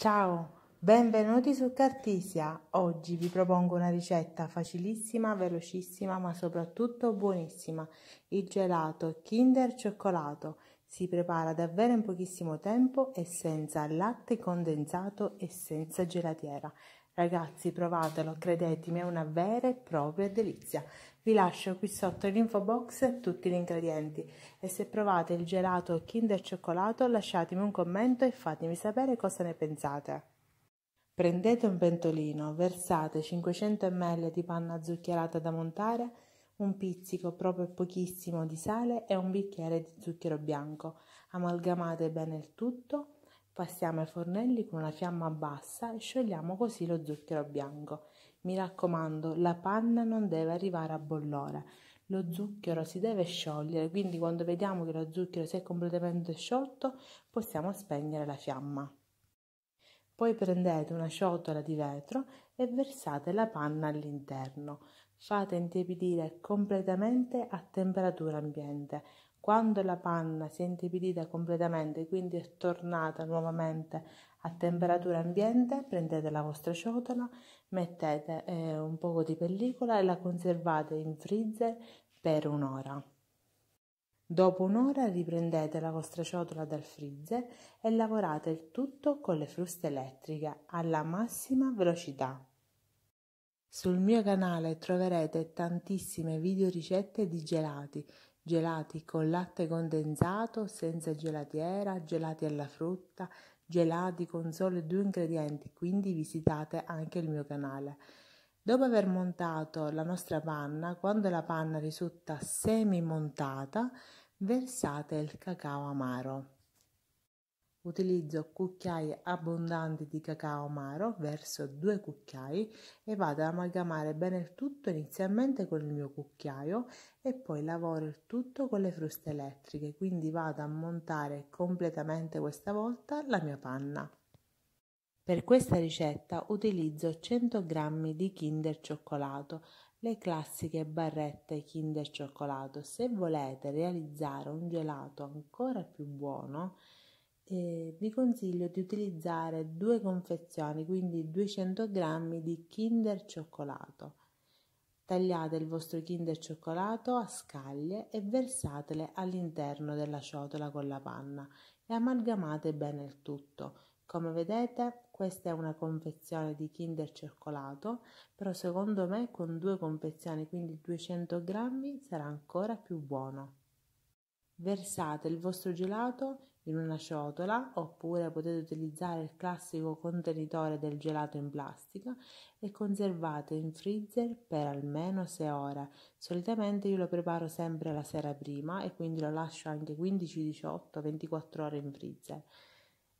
Ciao, benvenuti su Cartisia. Oggi vi propongo una ricetta facilissima, velocissima, ma soprattutto buonissima. Il gelato Kinder cioccolato si prepara davvero in pochissimo tempo e senza latte condensato e senza gelatiera. Ragazzi, provatelo, credetemi, è una vera e propria delizia. Vi lascio qui sotto l'info box tutti gli ingredienti e se provate il gelato Kinder Cioccolato lasciatemi un commento e fatemi sapere cosa ne pensate. Prendete un pentolino, versate 500 ml di panna zuccherata da montare, un pizzico proprio pochissimo di sale e un bicchiere di zucchero bianco. Amalgamate bene il tutto Passiamo ai fornelli con una fiamma bassa e sciogliamo così lo zucchero bianco. Mi raccomando, la panna non deve arrivare a bollore. Lo zucchero si deve sciogliere, quindi quando vediamo che lo zucchero si è completamente sciolto, possiamo spegnere la fiamma. Poi prendete una ciotola di vetro e versate la panna all'interno. Fate intiepidire completamente a temperatura ambiente. Quando la panna si è intepidita completamente, quindi è tornata nuovamente a temperatura ambiente, prendete la vostra ciotola, mettete eh, un poco di pellicola e la conservate in freezer per un'ora. Dopo un'ora riprendete la vostra ciotola dal freezer e lavorate il tutto con le fruste elettriche alla massima velocità. Sul mio canale troverete tantissime video ricette di gelati gelati con latte condensato, senza gelatiera, gelati alla frutta, gelati con solo due ingredienti, quindi visitate anche il mio canale. Dopo aver montato la nostra panna, quando la panna risulta semi montata, versate il cacao amaro. Utilizzo cucchiaie abbondanti di cacao amaro, verso due cucchiai e vado ad amalgamare bene il tutto inizialmente con il mio cucchiaio e poi lavoro il tutto con le fruste elettriche, quindi vado a montare completamente questa volta la mia panna. Per questa ricetta utilizzo 100 g di Kinder cioccolato, le classiche barrette Kinder cioccolato. Se volete realizzare un gelato ancora più buono, eh, vi consiglio di utilizzare due confezioni, quindi 200 grammi di Kinder cioccolato. Tagliate il vostro Kinder cioccolato a scaglie e versatele all'interno della ciotola con la panna e amalgamate bene il tutto. Come vedete, questa è una confezione di Kinder cioccolato, però secondo me con due confezioni, quindi 200 grammi, sarà ancora più buono. Versate il vostro gelato in una ciotola oppure potete utilizzare il classico contenitore del gelato in plastica e conservate in freezer per almeno 6 ore. Solitamente io lo preparo sempre la sera prima e quindi lo lascio anche 15, 18, 24 ore in freezer.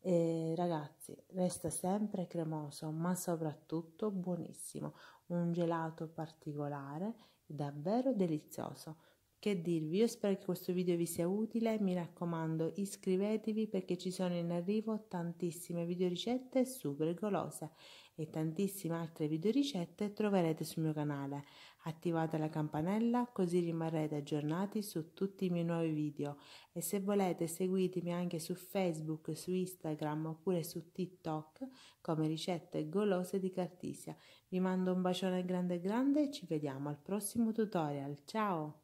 E ragazzi, resta sempre cremoso, ma soprattutto buonissimo, un gelato particolare, davvero delizioso. Che dirvi, io spero che questo video vi sia utile, mi raccomando iscrivetevi perché ci sono in arrivo tantissime videoricette super golose e tantissime altre videoricette troverete sul mio canale. Attivate la campanella così rimarrete aggiornati su tutti i miei nuovi video e se volete seguitemi anche su Facebook, su Instagram oppure su TikTok come ricette golose di Cartisia. Vi mando un bacione grande grande e ci vediamo al prossimo tutorial. Ciao!